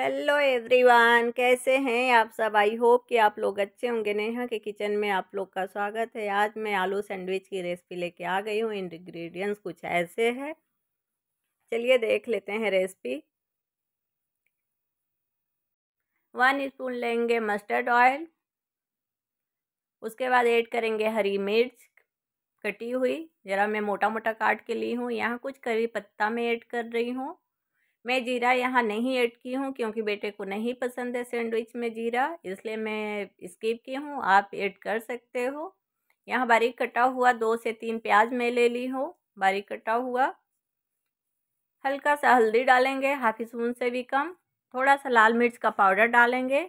hello everyone कैसे हैं आप सब आई होप कि आप लोग अच्छे होंगे नेहा के किचन में आप लोग का स्वागत है आज मैं आलू सैंडविच की रेसिपी लेके आ गई हूँ इंग्रेडिएंट्स कुछ ऐसे है चलिए देख लेते हैं रेसिपी वन स्पून लेंगे मस्टर्ड ऑयल उसके बाद ऐड करेंगे हरी मिर्च कटी हुई ज़रा मैं मोटा मोटा काट के ली हूँ यहाँ कुछ करी पत्ता में ऐड कर रही हूँ मैं जीरा यहाँ नहीं ऐड की हूँ क्योंकि बेटे को नहीं पसंद है सैंडविच में जीरा इसलिए मैं स्किप की हूँ आप ऐड कर सकते हो यहाँ बारीक कटा हुआ दो से तीन प्याज मैं ले ली हूँ बारीक कटा हुआ हल्का सा हल्दी डालेंगे हाफ स्पून से भी कम थोड़ा सा लाल मिर्च का पाउडर डालेंगे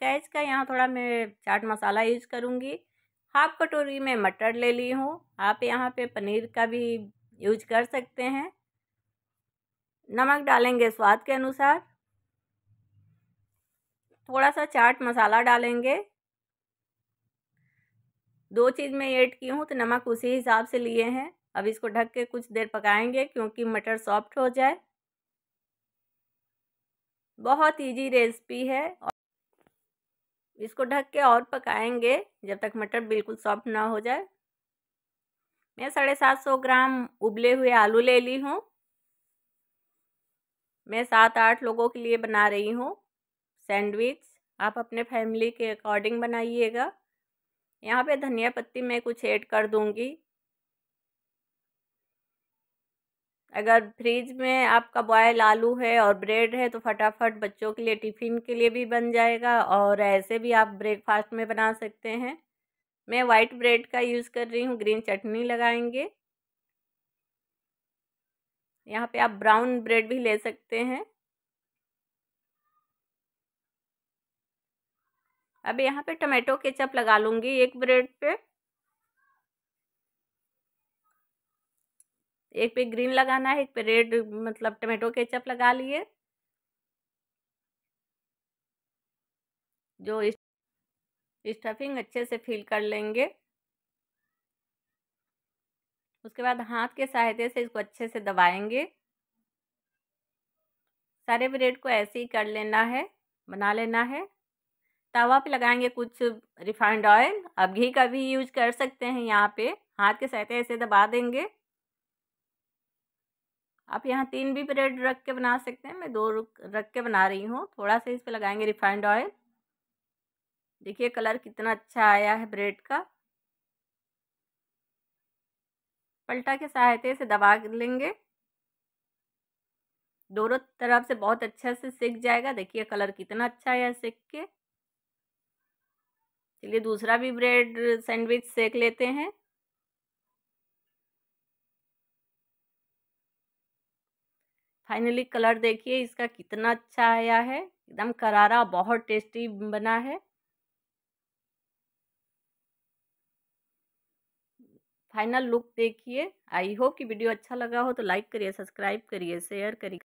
कैच का यहाँ थोड़ा मैं चाट मसाला यूज करूँगी हाफ कटोरी में मटर ले ली हूँ आप यहाँ पे पनीर का भी यूज कर सकते हैं नमक डालेंगे स्वाद के अनुसार थोड़ा सा चाट मसाला डालेंगे दो चीज़ मैं ऐड की हूँ तो नमक उसी हिसाब से लिए हैं अब इसको ढक के कुछ देर पकाएंगे क्योंकि मटर सॉफ्ट हो जाए बहुत इजी रेसिपी है और इसको ढक के और पकाएंगे जब तक मटर बिल्कुल सॉफ्ट ना हो जाए मैं साढ़े सात सौ ग्राम उबले हुए आलू ले ली हूँ मैं सात आठ लोगों के लिए बना रही हूँ सैंडविच आप अपने फैमिली के अकॉर्डिंग बनाइएगा यहाँ पे धनिया पत्ती मैं कुछ ऐड कर दूँगी अगर फ्रिज में आपका बॉयल आलू है और ब्रेड है तो फटाफट बच्चों के लिए टिफ़िन के लिए भी बन जाएगा और ऐसे भी आप ब्रेकफास्ट में बना सकते हैं मैं वाइट ब्रेड का यूज़ कर रही हूँ ग्रीन चटनी लगाएंगे यहाँ पे आप ब्राउन ब्रेड भी ले सकते हैं अब यहाँ पे टमाटो केचप लगा लूंगी एक ब्रेड पे एक पे ग्रीन लगाना है एक पे रेड मतलब टमाटो केचप लगा लिए जो स्टफिंग अच्छे से फिल कर लेंगे उसके बाद हाथ के सहायता से इसको अच्छे से दबाएंगे सारे ब्रेड को ऐसे ही कर लेना है बना लेना है तवा पे लगाएंगे कुछ रिफाइंड ऑयल अब घी का भी यूज कर सकते हैं यहाँ पे हाथ के सहायता ऐसे दबा देंगे आप यहाँ तीन भी ब्रेड रख के बना सकते हैं मैं दो रख के बना रही हूँ थोड़ा सा इस पर लगाएंगे रिफाइंड ऑयल देखिए कलर कितना अच्छा आया है ब्रेड का पलटा के सहायता से दबा लेंगे दोनों तरफ से बहुत अच्छे से सेक जाएगा देखिए कलर कितना अच्छा है सेक के चलिए दूसरा भी ब्रेड सैंडविच सेक लेते हैं फाइनली कलर देखिए इसका कितना अच्छा आया है एकदम करारा बहुत टेस्टी बना है फाइनल लुक देखिए आई होप कि वीडियो अच्छा लगा हो तो लाइक करिए सब्सक्राइब करिए शेयर करिए